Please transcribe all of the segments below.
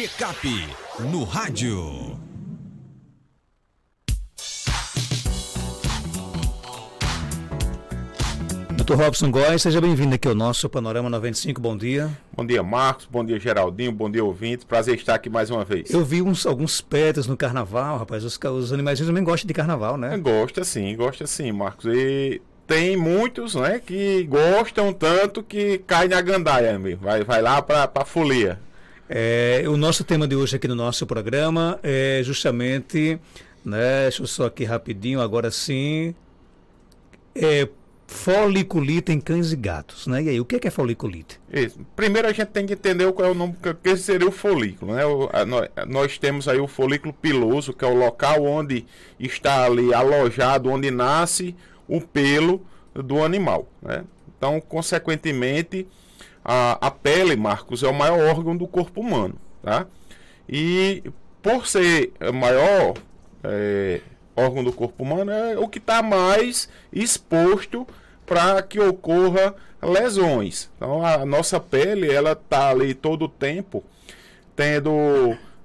Checkup no rádio. Dr. Robson Góes, seja bem-vindo aqui ao nosso Panorama 95. Bom dia. Bom dia, Marcos. Bom dia, Geraldinho. Bom dia, ouvintes. Prazer estar aqui mais uma vez. Eu vi uns, alguns pedras no carnaval, rapaz. Os, os animais também gostam de carnaval, né? Gosta sim, gosta sim, Marcos. E tem muitos, né, que gostam tanto que cai na gandaia, Vai, vai lá pra, pra folia. É, o nosso tema de hoje aqui no nosso programa é justamente, né, deixa eu só aqui rapidinho, agora sim, é foliculite em cães e gatos, né? E aí, o que é, que é foliculite? Isso. Primeiro a gente tem que entender qual é o nome, que seria o folículo, né? O, a, nós, nós, temos aí o folículo piloso, que é o local onde está ali alojado, onde nasce o pelo do animal, né? Então, consequentemente, a, a pele, Marcos, é o maior órgão do corpo humano, tá? E por ser é, maior é, órgão do corpo humano, é o que está mais exposto para que ocorra lesões. Então a nossa pele ela está ali todo o tempo tendo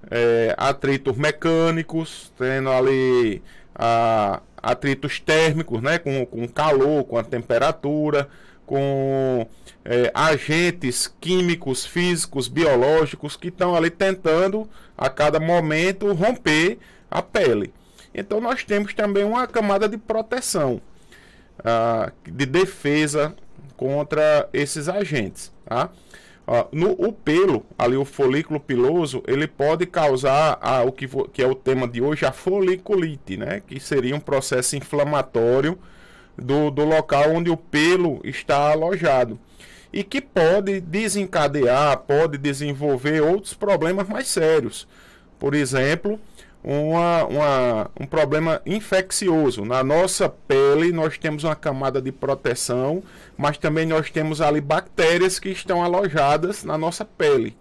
é, atritos mecânicos, tendo ali a, atritos térmicos, né, com, com calor, com a temperatura, com é, agentes químicos, físicos, biológicos que estão ali tentando a cada momento romper a pele. Então nós temos também uma camada de proteção, ah, de defesa contra esses agentes. Tá? Ah, no, o pelo, ali o folículo piloso, ele pode causar a, o que, que é o tema de hoje, a foliculite, né? que seria um processo inflamatório do, do local onde o pelo está alojado e que pode desencadear, pode desenvolver outros problemas mais sérios. Por exemplo, uma, uma, um problema infeccioso. Na nossa pele, nós temos uma camada de proteção, mas também nós temos ali bactérias que estão alojadas na nossa pele.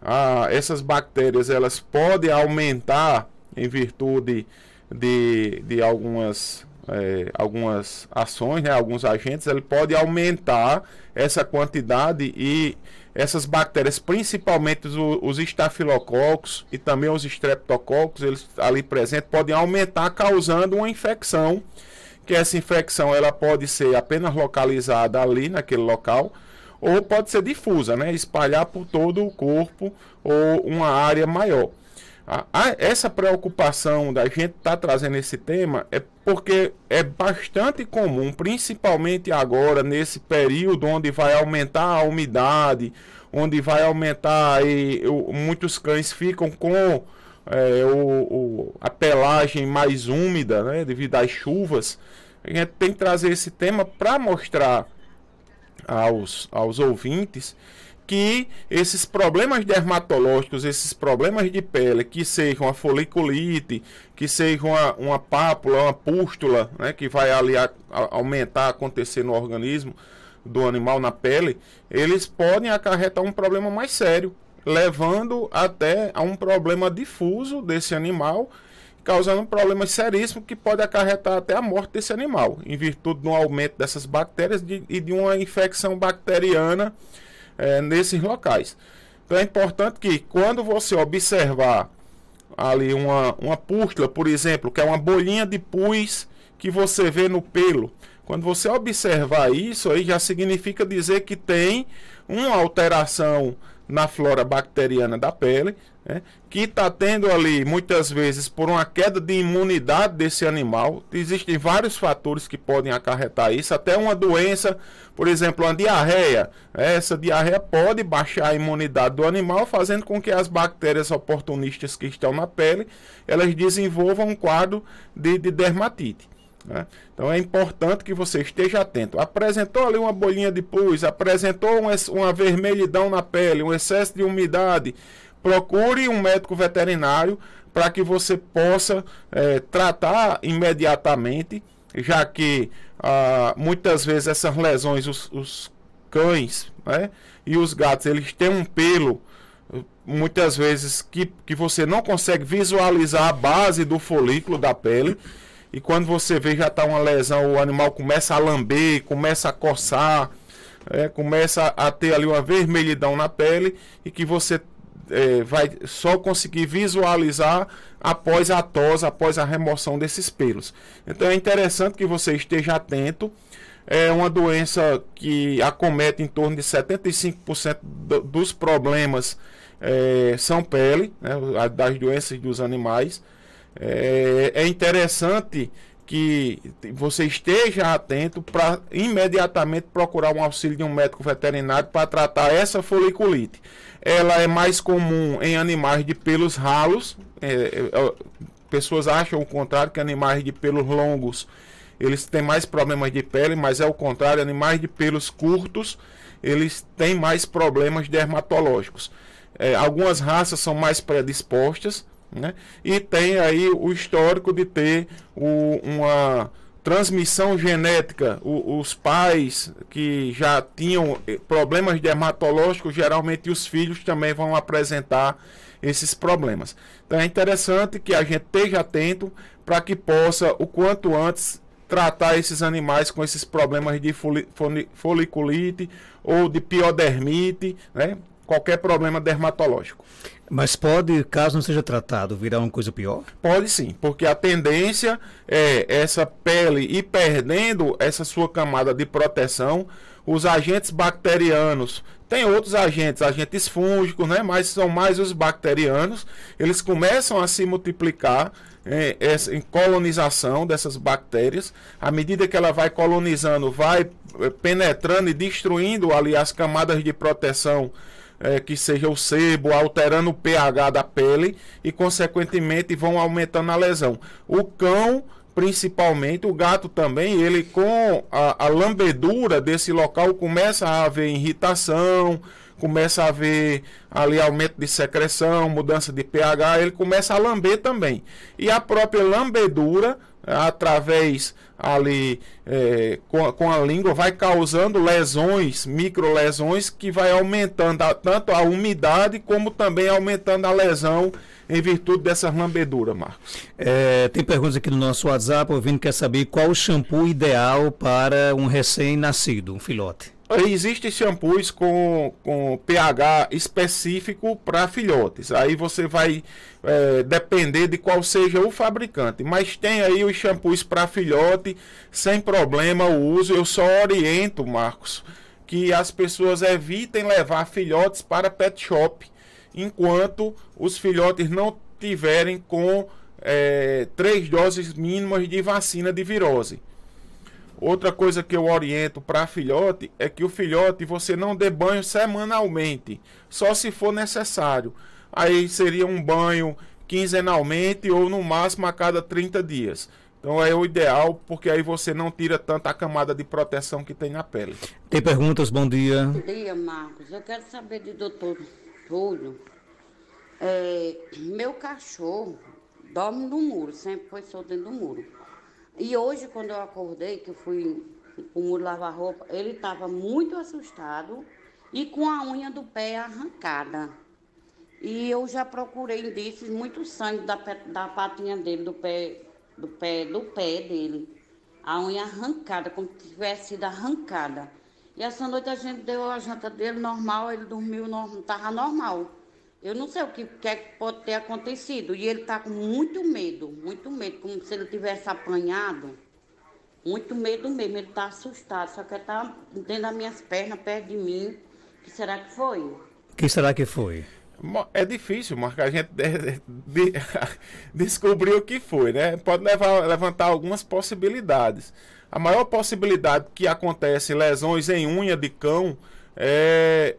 Ah, essas bactérias elas podem aumentar em virtude de, de algumas é, algumas ações, né, alguns agentes, ele pode aumentar essa quantidade e essas bactérias, principalmente os, os estafilococos e também os estreptococos, eles ali presentes, podem aumentar causando uma infecção, que essa infecção ela pode ser apenas localizada ali naquele local, ou pode ser difusa, né, espalhar por todo o corpo ou uma área maior. A, a, essa preocupação da gente estar tá trazendo esse tema é porque é bastante comum, principalmente agora, nesse período onde vai aumentar a umidade, onde vai aumentar e eu, muitos cães ficam com é, o, o, a pelagem mais úmida, né, devido às chuvas. A gente tem que trazer esse tema para mostrar aos, aos ouvintes que esses problemas dermatológicos, esses problemas de pele, que sejam a foliculite, que sejam uma, uma pápula, uma pústula, né, que vai ali a, a aumentar, acontecer no organismo do animal na pele, eles podem acarretar um problema mais sério, levando até a um problema difuso desse animal, causando um problemas seríssimos que pode acarretar até a morte desse animal, em virtude de um aumento dessas bactérias de, e de uma infecção bacteriana é, nesses locais. Então é importante que quando você observar ali uma, uma pústula, por exemplo, que é uma bolinha de pus que você vê no pelo, quando você observar isso aí já significa dizer que tem uma alteração na flora bacteriana da pele, né? que está tendo ali muitas vezes por uma queda de imunidade desse animal. Existem vários fatores que podem acarretar isso, até uma doença, por exemplo, uma diarreia. Essa diarreia pode baixar a imunidade do animal, fazendo com que as bactérias oportunistas que estão na pele elas desenvolvam um quadro de, de dermatite. Né? Então é importante que você esteja atento. Apresentou ali uma bolinha de pus, apresentou um, uma vermelhidão na pele, um excesso de umidade, procure um médico veterinário para que você possa é, tratar imediatamente, já que ah, muitas vezes essas lesões, os, os cães né, e os gatos, eles têm um pelo muitas vezes que, que você não consegue visualizar a base do folículo da pele. E quando você vê já está uma lesão, o animal começa a lamber, começa a coçar, é, começa a ter ali uma vermelhidão na pele e que você é, vai só conseguir visualizar após a tosa, após a remoção desses pelos. Então é interessante que você esteja atento. É uma doença que acomete em torno de 75% dos problemas é, são pele, né, das doenças dos animais. É, é interessante que você esteja atento para imediatamente procurar um auxílio de um médico veterinário para tratar essa foliculite. Ela é mais comum em animais de pelos ralos. É, é, é, pessoas acham o contrário que animais de pelos longos eles têm mais problemas de pele, mas é o contrário, animais de pelos curtos eles têm mais problemas dermatológicos. É, algumas raças são mais predispostas né? E tem aí o histórico de ter o, uma transmissão genética, o, os pais que já tinham eh, problemas dermatológicos, geralmente os filhos também vão apresentar esses problemas. Então é interessante que a gente esteja atento para que possa, o quanto antes, tratar esses animais com esses problemas de foliculite ou de piodermite, né? qualquer problema dermatológico. Mas pode, caso não seja tratado, virar uma coisa pior? Pode sim, porque a tendência é essa pele ir perdendo essa sua camada de proteção. Os agentes bacterianos, tem outros agentes, agentes fúngicos, né? mas são mais os bacterianos, eles começam a se multiplicar é, em, em colonização dessas bactérias. À medida que ela vai colonizando, vai é, penetrando e destruindo ali as camadas de proteção é, que seja o sebo, alterando o pH da pele e, consequentemente, vão aumentando a lesão. O cão, principalmente, o gato também, ele com a, a lambedura desse local começa a haver irritação, começa a haver ali aumento de secreção, mudança de pH, ele começa a lamber também. E a própria lambedura, através ali é, com, a, com, a, língua vai causando lesões, microlesões que vai aumentando a, tanto a umidade como também aumentando a lesão em virtude dessas lambedura, Marcos. É, tem perguntas aqui no nosso WhatsApp, ouvindo quer saber qual o shampoo ideal para um recém-nascido, um filhote. Existem shampoos com, com pH específico para filhotes. Aí você vai é, depender de qual seja o fabricante. Mas tem aí os shampoos para filhote, sem problema o uso. Eu só oriento, Marcos, que as pessoas evitem levar filhotes para pet shop enquanto os filhotes não tiverem com é, três doses mínimas de vacina de virose. Outra coisa que eu oriento para filhote é que o filhote você não dê banho semanalmente, só se for necessário. Aí seria um banho quinzenalmente ou no máximo a cada 30 dias. Então é o ideal, porque aí você não tira tanta camada de proteção que tem na pele. Tem perguntas? Bom dia. Bom dia, Marcos. Eu quero saber do doutor Júlio, é, meu cachorro dorme no muro, sempre foi só dentro do muro. E hoje, quando eu acordei, que eu fui o muro lavar roupa, ele estava muito assustado e com a unha do pé arrancada. E eu já procurei indícios, muito sangue da, da patinha dele, do pé, do pé, do pé dele. A unha arrancada, como se tivesse sido arrancada. E essa noite a gente deu a janta dele normal, ele dormiu, normal, tava normal. Eu não sei o que, que é pode ter acontecido. E ele está com muito medo, muito medo, como se ele tivesse apanhado. Muito medo mesmo, ele está assustado, só que ele tá dentro das minhas pernas, perto de mim. O que será que foi? O que será que foi? É difícil, marcar A gente de, de, descobrir o que foi, né? Pode levar, levantar algumas possibilidades. A maior possibilidade que acontece lesões em unha de cão é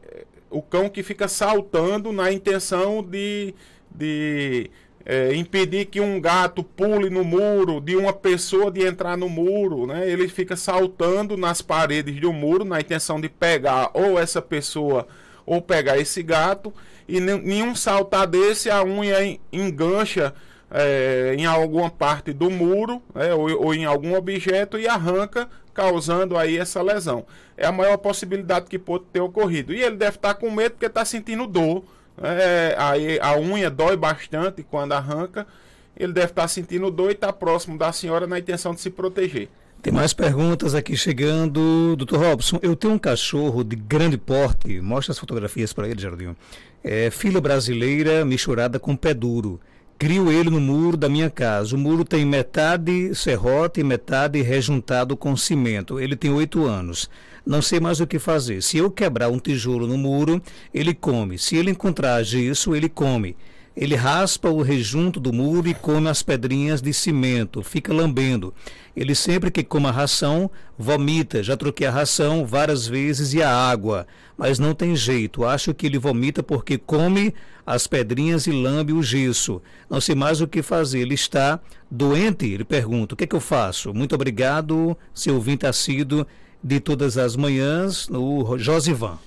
o cão que fica saltando na intenção de, de é, impedir que um gato pule no muro, de uma pessoa de entrar no muro, né? Ele fica saltando nas paredes do muro na intenção de pegar ou essa pessoa ou pegar esse gato e nenhum saltar desse a unha engancha é, em alguma parte do muro é, ou, ou, em algum objeto e arranca, causando aí essa lesão. É a maior possibilidade que pode ter ocorrido. E ele deve estar tá com medo porque está sentindo dor. Né, é, aí a unha dói bastante quando arranca. Ele deve estar tá sentindo dor e está próximo da senhora na intenção de se proteger. Tem mais perguntas aqui chegando. Doutor Robson, eu tenho um cachorro de grande porte, mostra as fotografias para ele, Jardim. É, filha brasileira misturada com pé duro. Crio ele no muro da minha casa. O muro tem metade serrote e metade rejuntado com cimento. Ele tem oito anos. Não sei mais o que fazer. Se eu quebrar um tijolo no muro, ele come. Se ele encontrar gesso, ele come. Ele raspa o rejunto do muro e come as pedrinhas de cimento, fica lambendo. Ele sempre que come a ração, vomita. Já troquei a ração várias vezes e a água, mas não tem jeito. Acho que ele vomita porque come as pedrinhas e lambe o gesso. Não sei mais o que fazer. Ele está doente? Ele pergunta: o que é que eu faço? Muito obrigado, seu ouvinte assíduo de todas as manhãs, no Josivan.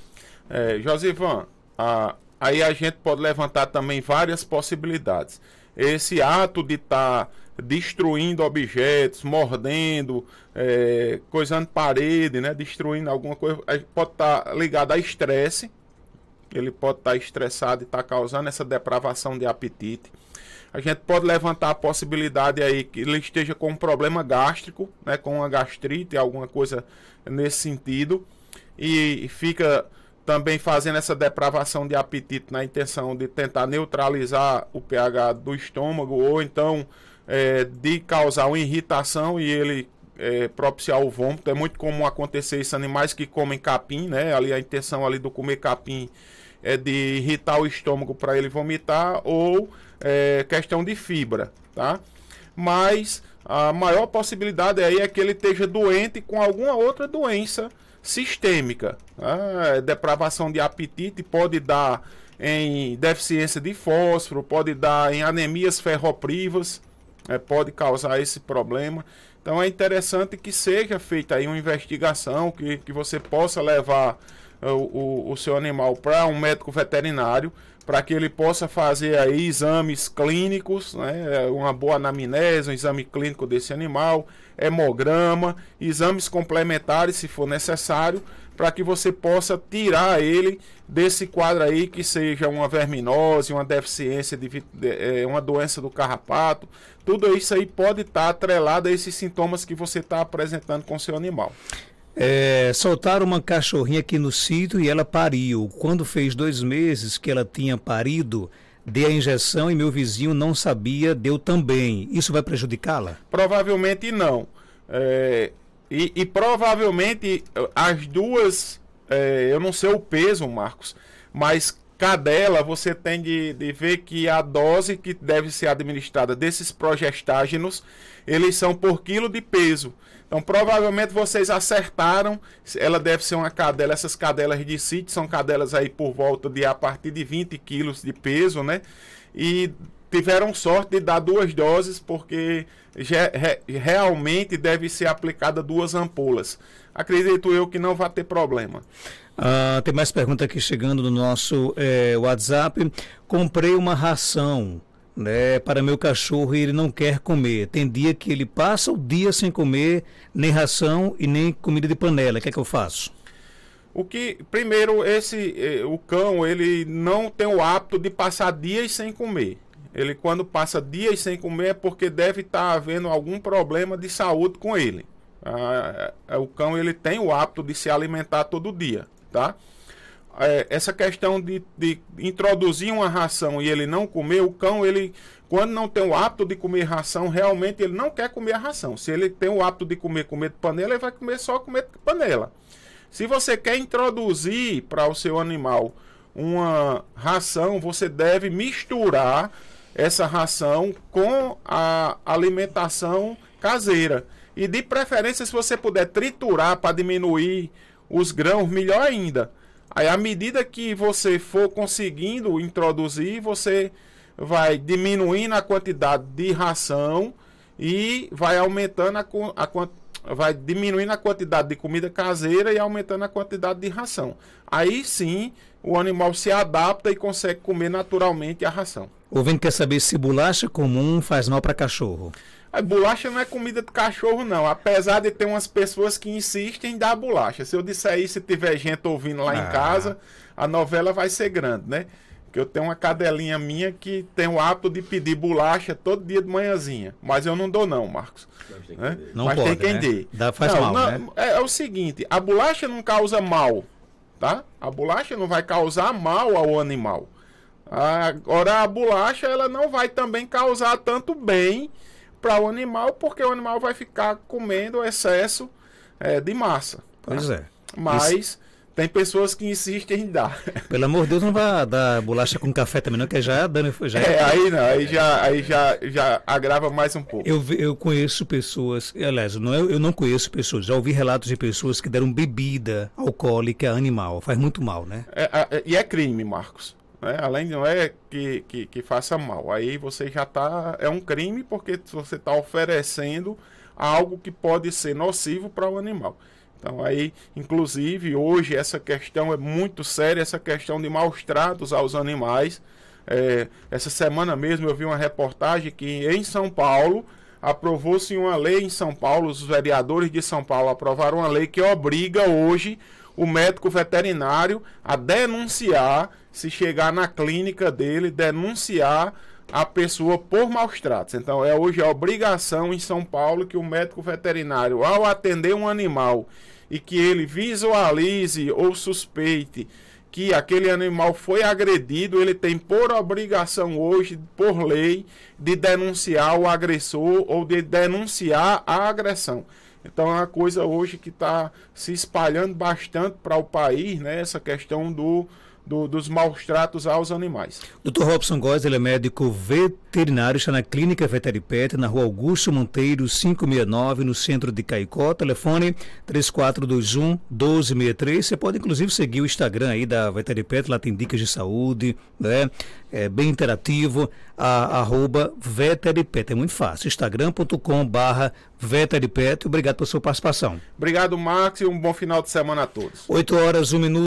É, Josivan, a aí a gente pode levantar também várias possibilidades. Esse ato de estar tá destruindo objetos, mordendo, é, coisando parede, né, destruindo alguma coisa, é, pode estar tá ligado a estresse. Ele pode estar tá estressado e estar tá causando essa depravação de apetite. A gente pode levantar a possibilidade aí que ele esteja com um problema gástrico, né, com uma gastrite, alguma coisa nesse sentido, e fica também fazendo essa depravação de apetite na intenção de tentar neutralizar o pH do estômago ou então é, de causar uma irritação e ele é, propiciar o vômito. É muito comum acontecer isso animais que comem capim, né? Ali a intenção ali do comer capim é de irritar o estômago para ele vomitar ou é, questão de fibra, tá? Mas a maior possibilidade aí é que ele esteja doente com alguma outra doença sistêmica. A ah, é depravação de apetite pode dar em deficiência de fósforo, pode dar em anemias ferroprivas, é, pode causar esse problema. Então é interessante que seja feita aí uma investigação, que, que você possa levar é, o, o, o seu animal para um médico veterinário, para que ele possa fazer aí exames clínicos, né, uma boa anamnese, um exame clínico desse animal, hemograma, exames complementares se for necessário, para que você possa tirar ele desse quadro aí que seja uma verminose, uma deficiência, de, de, é, uma doença do carrapato. Tudo isso aí pode estar tá atrelado a esses sintomas que você está apresentando com seu animal. É, soltaram uma cachorrinha aqui no sítio e ela pariu. Quando fez dois meses que ela tinha parido, dei a injeção e meu vizinho não sabia, deu também. Isso vai prejudicá-la? Provavelmente não. É, e, e, provavelmente eh, as duas, é, eu não sei o peso, Marcos, mas cadela, você tem de, de, ver que a dose que deve ser administrada desses progestágenos, eles são por quilo de peso. Então, provavelmente vocês acertaram. Ela deve ser uma cadela. Essas cadelas de sítio são cadelas aí por volta de a partir de 20 quilos de peso, né? E tiveram sorte de dar duas doses, porque é, realmente deve ser aplicada duas ampolas. Acredito eu que não vai ter problema. Ah, tem mais pergunta aqui chegando no nosso é, WhatsApp. Comprei uma ração né, para meu cachorro e ele não quer comer. Tem dia que ele passa o dia sem comer nem ração e nem comida de panela. O que é que eu faço? O que, primeiro, esse eh, o cão ele não tem o hábito de passar dias sem comer. Ele quando passa dias sem comer é porque deve estar tá havendo algum problema de saúde com ele. Ah, é, o cão ele tem o hábito de se alimentar todo dia tá? É, essa questão de, de, introduzir uma ração e ele não comer, o cão, ele, quando não tem o hábito de comer ração, realmente ele não quer comer a ração. Se ele tem o hábito de comer comer de panela, ele vai comer só comer de panela. Se você quer introduzir para o seu animal uma ração, você deve misturar essa ração com a alimentação caseira. E de preferência, se você puder triturar para diminuir os grãos, melhor ainda. Aí, à medida que você for conseguindo introduzir, você vai diminuindo a quantidade de ração e vai aumentando a, a, vai diminuindo a quantidade de comida caseira e aumentando a quantidade de ração. Aí sim, o animal se adapta e consegue comer naturalmente a ração. O Ouvinte quer saber se bolacha comum faz mal para cachorro. A bolacha não é comida de cachorro, não. Apesar de ter umas pessoas que insistem em dar bolacha. Se eu disser isso e tiver gente ouvindo lá ah. em casa, a novela vai ser grande, né? Porque eu tenho uma cadelinha minha que tem o hábito de pedir bolacha todo dia de manhãzinha. Mas eu não dou, não, Marcos. Né? Não mas pode, tem quem né? dê. Dá, faz não, mal, não, né? é, é, o seguinte, a bolacha não causa mal, tá? A bolacha não vai causar mal ao animal. Agora, a bolacha, ela não vai também causar tanto bem para o animal, porque o animal vai ficar comendo excesso é, de massa. Tá? Pois é. Mas Isso. tem pessoas que insistem em dar. Pelo amor de Deus, não vai dar bolacha com café também, não, que já é dando. Já é, é, aí não, aí, já, aí já, já agrava mais um pouco. Eu, eu conheço pessoas, aliás, não, eu, é, eu não conheço pessoas, já ouvi relatos de pessoas que deram bebida alcoólica animal. Faz muito mal, né? É, e é crime, Marcos. Né? Além de não é que, que, que faça mal. Aí você já está. É um crime porque você está oferecendo algo que pode ser nocivo para o animal. Então aí, inclusive, hoje essa questão é muito séria, essa questão de maus tratos aos animais. É, essa semana mesmo eu vi uma reportagem que em São Paulo aprovou-se uma lei em São Paulo, os vereadores de São Paulo aprovaram uma lei que obriga hoje o médico veterinário a denunciar, se chegar na clínica dele, denunciar a pessoa por maus tratos. Então, é hoje a obrigação em São Paulo que o médico veterinário, ao atender um animal e que ele visualize ou suspeite que aquele animal foi agredido, ele tem por obrigação hoje, por lei, de denunciar o agressor ou de denunciar a agressão. Então é uma coisa hoje que está se espalhando bastante para o país, né? Essa questão do do, dos maus tratos aos animais. Dr. Robson Góes, ele é médico veterinário, está na Clínica Veteripet, na rua Augusto Monteiro, 569, no centro de Caicó. Telefone 3421-1263. Você pode, inclusive, seguir o Instagram aí da Veteripet, lá tem dicas de saúde, né? É bem interativo, a, arroba Veteripet. É muito fácil, instagram.com barra Veteripet. Obrigado pela sua participação. Obrigado, Max, e um bom final de semana a todos. 8 horas, 1 um minuto.